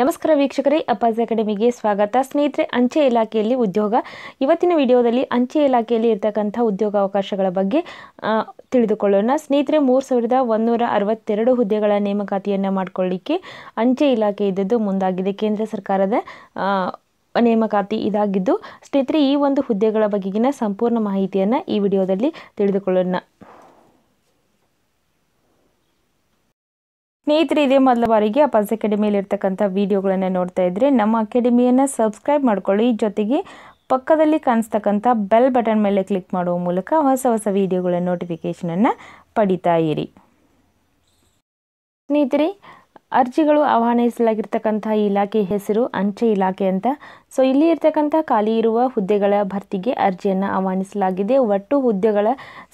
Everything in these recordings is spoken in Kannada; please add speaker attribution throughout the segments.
Speaker 1: ನಮಸ್ಕಾರ ವೀಕ್ಷಕರೇ ಅಪ್ಪಾಜ್ ಅಕಾಡೆಮಿಗೆ ಸ್ವಾಗತ ಸ್ನೇಹಿತರೆ ಅಂಚೆ ಇಲಾಖೆಯಲ್ಲಿ ಉದ್ಯೋಗ ಇವತ್ತಿನ ವಿಡಿಯೋದಲ್ಲಿ ಅಂಚೆ ಇಲಾಖೆಯಲ್ಲಿ ಇರ್ತಕ್ಕಂಥ ಉದ್ಯೋಗಾವಕಾಶಗಳ ಬಗ್ಗೆ ತಿಳಿದುಕೊಳ್ಳೋಣ ಸ್ನೇಹಿತರೆ ಮೂರು ಸಾವಿರದ ಒಂದೂರ ಅರವತ್ತೆರಡು ಹುದ್ದೆಗಳ ನೇಮಕಾತಿಯನ್ನು ಮಾಡಿಕೊಳ್ಳಿಕ್ಕೆ ಅಂಚೆ ಇಲಾಖೆ ಇದ್ದದ್ದು ಮುಂದಾಗಿದೆ ಕೇಂದ್ರ ಸರ್ಕಾರದ ನೇಮಕಾತಿ ಇದಾಗಿದ್ದು ಸ್ನೇಹಿತರೆ ಈ ಒಂದು ಹುದ್ದೆಗಳ ಬಗೆಗಿನ ಸಂಪೂರ್ಣ ಮಾಹಿತಿಯನ್ನು ಈ ವಿಡಿಯೋದಲ್ಲಿ ತಿಳಿದುಕೊಳ್ಳೋಣ ಸ್ನೇಹಿತರೆ ಇದೇ ಮೊದಲ ಬಾರಿಗೆ ಅಪಾಸ್ ಅಕಾಡೆಮಿಯಲ್ಲಿ ಇರ್ತಕ್ಕಂಥ ವಿಡಿಯೋಗಳನ್ನು ನೋಡ್ತಾ ಇದ್ರೆ ನಮ್ಮ ಅಕಾಡೆಮಿಯನ್ನು ಸಬ್ಸ್ಕ್ರೈಬ್ ಮಾಡ್ಕೊಳ್ಳಿ ಜೊತೆಗೆ ಪಕ್ಕದಲ್ಲಿ ಕಾಣಿಸ್ತಕ್ಕಂಥ ಬೆಲ್ ಬಟನ್ ಮೇಲೆ ಕ್ಲಿಕ್ ಮಾಡುವ ಮೂಲಕ ಹೊಸ ಹೊಸ ವಿಡಿಯೋಗಳ ನೋಟಿಫಿಕೇಷನನ್ನು ಪಡಿತಾ ಇರಿ ಸ್ನೇಹಿತರೆ ಅರ್ಜಿಗಳು ಆಹ್ವಾನಿಸಲಾಗಿರ್ತಕ್ಕಂಥ ಇಲಾಖೆ ಹೆಸರು ಅಂಚೆ ಇಲಾಖೆ ಅಂತ ಸೊ ಇಲ್ಲಿ ಇರ್ತಕ್ಕಂಥ ಖಾಲಿ ಇರುವ ಹುದ್ದೆಗಳ ಭರ್ತಿಗೆ ಅರ್ಜಿಯನ್ನು ಆಹ್ವಾನಿಸಲಾಗಿದೆ ಒಟ್ಟು ಹುದ್ದೆಗಳ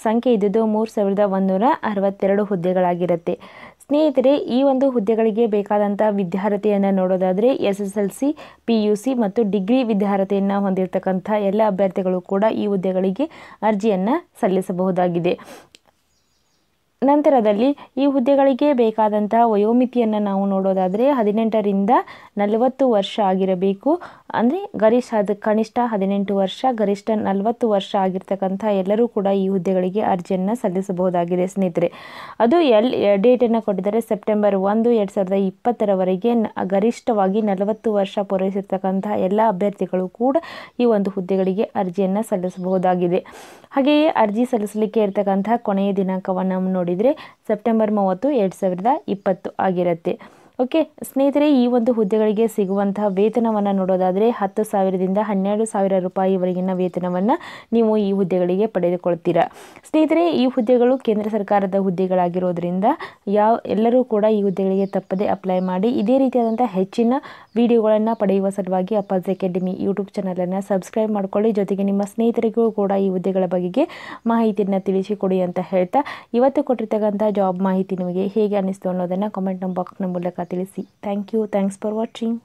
Speaker 1: ಸಂಖ್ಯೆ ಇದ್ದಿದ್ದು ಮೂರು ಸಾವಿರದ ಒಂದೂರ ಅರವತ್ತೆರಡು ಹುದ್ದೆಗಳಾಗಿರುತ್ತೆ ಸ್ನೇಹಿತರೆ ಈ ಒಂದು ಹುದ್ದೆಗಳಿಗೆ ಬೇಕಾದಂಥ ವಿದ್ಯಾರ್ಥಿಯನ್ನು ನೋಡೋದಾದರೆ S S L C P U C ಮತ್ತು ಡಿಗ್ರಿ ವಿದ್ಯಾರ್ಥಿಯನ್ನು ಹೊಂದಿರತಕ್ಕಂಥ ಎಲ್ಲ ಅಭ್ಯರ್ಥಿಗಳು ಕೂಡ ಈ ಹುದ್ದೆಗಳಿಗೆ ಅರ್ಜಿಯನ್ನು ಸಲ್ಲಿಸಬಹುದಾಗಿದೆ ನಂತರದಲ್ಲಿ ಈ ಹುದ್ದೆಗಳಿಗೆ ಬೇಕಾದಂತಹ ವಯೋಮಿತಿಯನ್ನು ನಾವು ನೋಡೋದಾದರೆ ಹದಿನೆಂಟರಿಂದ ನಲವತ್ತು ವರ್ಷ ಆಗಿರಬೇಕು ಅಂದರೆ ಗರಿಷ್ಠ ಅದು ಕನಿಷ್ಠ ಹದಿನೆಂಟು ವರ್ಷ ಗರಿಷ್ಠ ನಲವತ್ತು ವರ್ಷ ಆಗಿರ್ತಕ್ಕಂಥ ಎಲ್ಲರೂ ಕೂಡ ಈ ಹುದ್ದೆಗಳಿಗೆ ಅರ್ಜಿಯನ್ನು ಸಲ್ಲಿಸಬಹುದಾಗಿದೆ ಸ್ನೇಹಿತರೆ ಅದು ಎಲ್ ಡೇಟನ್ನು ಕೊಟ್ಟಿದ್ದಾರೆ ಸೆಪ್ಟೆಂಬರ್ ಒಂದು ಎರಡು ಸಾವಿರದ ಇಪ್ಪತ್ತರವರೆಗೆ ಗರಿಷ್ಠವಾಗಿ ನಲವತ್ತು ವರ್ಷ ಪೂರೈಸಿರ್ತಕ್ಕಂಥ ಎಲ್ಲ ಅಭ್ಯರ್ಥಿಗಳು ಕೂಡ ಈ ಒಂದು ಹುದ್ದೆಗಳಿಗೆ ಅರ್ಜಿಯನ್ನು ಸಲ್ಲಿಸಬಹುದಾಗಿದೆ ಹಾಗೆಯೇ ಅರ್ಜಿ ಸಲ್ಲಿಸಲಿಕ್ಕೆ ಇರತಕ್ಕಂತಹ ಕೊನೆಯ ದಿನಾಂಕವನ್ನು ನೋಡಿ ಮಾಡಿದರೆ ಸೆಪ್ಟೆಂಬರ್ ಮೂವತ್ತು ಎರಡು ಸಾವಿರದ ಇಪ್ಪತ್ತು ಆಗಿರುತ್ತೆ ಓಕೆ ಸ್ನೇಹಿತರೆ ಈ ಒಂದು ಹುದ್ದೆಗಳಿಗೆ ಸಿಗುವಂತಹ ವೇತನವನ್ನು ನೋಡೋದಾದರೆ ಹತ್ತು ಸಾವಿರದಿಂದ ಹನ್ನೆರಡು ಸಾವಿರ ರೂಪಾಯಿವರೆಗಿನ ವೇತನವನ್ನು ನೀವು ಈ ಹುದ್ದೆಗಳಿಗೆ ಪಡೆದುಕೊಳ್ತೀರಾ ಸ್ನೇಹಿತರೆ ಈ ಹುದ್ದೆಗಳು ಕೇಂದ್ರ ಸರ್ಕಾರದ ಹುದ್ದೆಗಳಾಗಿರೋದ್ರಿಂದ ಯಾವ ಎಲ್ಲರೂ ಕೂಡ ಈ ಹುದ್ದೆಗಳಿಗೆ ತಪ್ಪದೆ ಅಪ್ಲೈ ಮಾಡಿ ಇದೇ ರೀತಿಯಾದಂಥ ಹೆಚ್ಚಿನ ವಿಡಿಯೋಗಳನ್ನು ಪಡೆಯುವ ಸಲುವಾಗಿ ಅಪ್ಪಾಜ್ ಅಕಾಡೆಮಿ ಯೂಟ್ಯೂಬ್ ಚಾನಲನ್ನು ಸಬ್ಸ್ಕ್ರೈಬ್ ಮಾಡಿಕೊಳ್ಳಿ ಜೊತೆಗೆ ನಿಮ್ಮ ಸ್ನೇಹಿತರಿಗೂ ಕೂಡ ಈ ಹುದ್ದೆಗಳ ಬಗ್ಗೆ ಮಾಹಿತಿಯನ್ನು ತಿಳಿಸಿಕೊಡಿ ಅಂತ ಹೇಳ್ತಾ ಇವತ್ತು ಕೊಟ್ಟಿರ್ತಕ್ಕಂಥ ಜಾಬ್ ಮಾಹಿತಿ ನಿಮಗೆ ಹೇಗೆ ಅನ್ನಿಸ್ತು ಅನ್ನೋದನ್ನು ಕಾಮೆಂಟ್ ಬಾಕ್ಸ್ನ ಮೂಲಕ ತಿಳಿಸಿ thank you thanks for watching